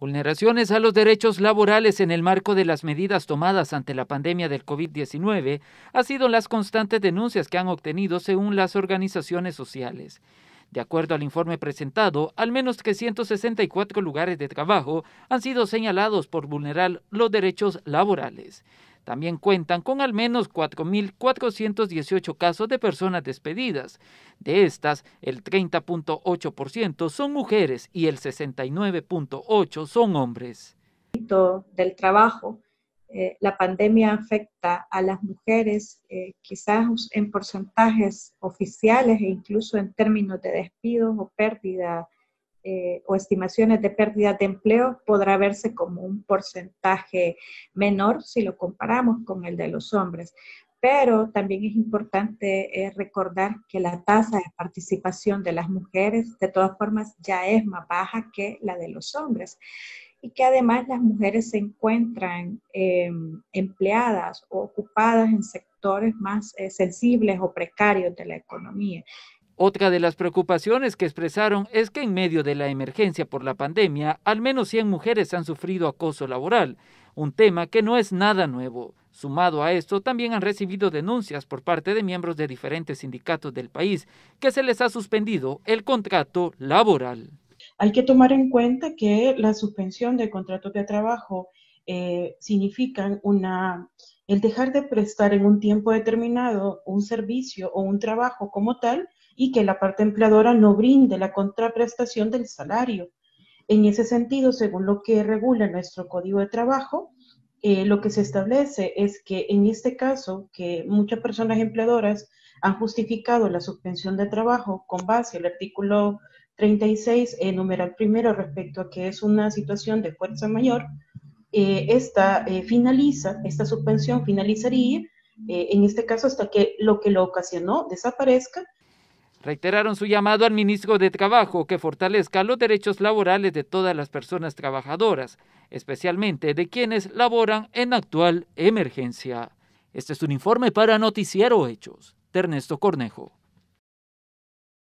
Vulneraciones a los derechos laborales en el marco de las medidas tomadas ante la pandemia del COVID-19 han sido las constantes denuncias que han obtenido según las organizaciones sociales. De acuerdo al informe presentado, al menos 364 lugares de trabajo han sido señalados por vulnerar los derechos laborales. También cuentan con al menos 4.418 casos de personas despedidas. De estas, el 30.8% son mujeres y el 69.8% son hombres. Del trabajo, eh, la pandemia afecta a las mujeres eh, quizás en porcentajes oficiales e incluso en términos de despidos o pérdida eh, o estimaciones de pérdida de empleo podrá verse como un porcentaje menor si lo comparamos con el de los hombres. Pero también es importante eh, recordar que la tasa de participación de las mujeres de todas formas ya es más baja que la de los hombres y que además las mujeres se encuentran eh, empleadas o ocupadas en sectores más sensibles o precarios de la economía. Otra de las preocupaciones que expresaron es que en medio de la emergencia por la pandemia, al menos 100 mujeres han sufrido acoso laboral, un tema que no es nada nuevo. Sumado a esto, también han recibido denuncias por parte de miembros de diferentes sindicatos del país que se les ha suspendido el contrato laboral. Hay que tomar en cuenta que la suspensión de contrato de trabajo eh, significa una, el dejar de prestar en un tiempo determinado un servicio o un trabajo como tal y que la parte empleadora no brinde la contraprestación del salario. En ese sentido, según lo que regula nuestro código de trabajo, eh, lo que se establece es que en este caso, que muchas personas empleadoras han justificado la suspensión de trabajo con base al artículo 36, eh, numeral primero, respecto a que es una situación de fuerza mayor, eh, esta finaliza, esta suspensión finalizaría, en este caso, hasta que lo que lo ocasionó desaparezca Reiteraron su llamado al ministro de Trabajo que fortalezca los derechos laborales de todas las personas trabajadoras, especialmente de quienes laboran en actual emergencia. Este es un informe para Noticiero Hechos de Ernesto Cornejo.